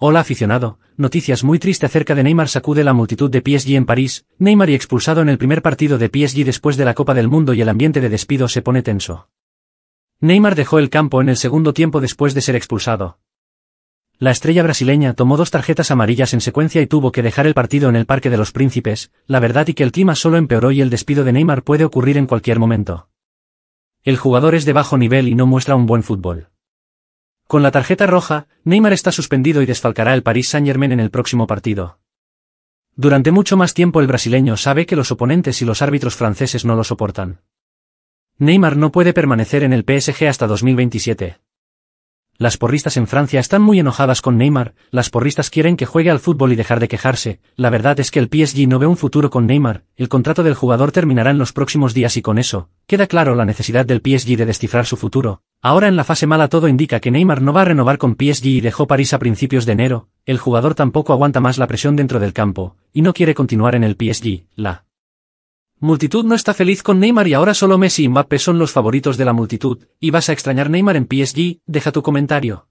Hola aficionado, noticias muy triste acerca de Neymar sacude la multitud de PSG en París, Neymar y expulsado en el primer partido de PSG después de la Copa del Mundo y el ambiente de despido se pone tenso. Neymar dejó el campo en el segundo tiempo después de ser expulsado. La estrella brasileña tomó dos tarjetas amarillas en secuencia y tuvo que dejar el partido en el Parque de los Príncipes, la verdad y que el clima solo empeoró y el despido de Neymar puede ocurrir en cualquier momento. El jugador es de bajo nivel y no muestra un buen fútbol. Con la tarjeta roja, Neymar está suspendido y desfalcará el Paris Saint-Germain en el próximo partido. Durante mucho más tiempo el brasileño sabe que los oponentes y los árbitros franceses no lo soportan. Neymar no puede permanecer en el PSG hasta 2027. Las porristas en Francia están muy enojadas con Neymar, las porristas quieren que juegue al fútbol y dejar de quejarse, la verdad es que el PSG no ve un futuro con Neymar, el contrato del jugador terminará en los próximos días y con eso, queda claro la necesidad del PSG de descifrar su futuro. Ahora en la fase mala todo indica que Neymar no va a renovar con PSG y dejó París a principios de enero, el jugador tampoco aguanta más la presión dentro del campo, y no quiere continuar en el PSG, la Multitud no está feliz con Neymar y ahora solo Messi y Mbappé son los favoritos de la multitud, y vas a extrañar Neymar en PSG, deja tu comentario.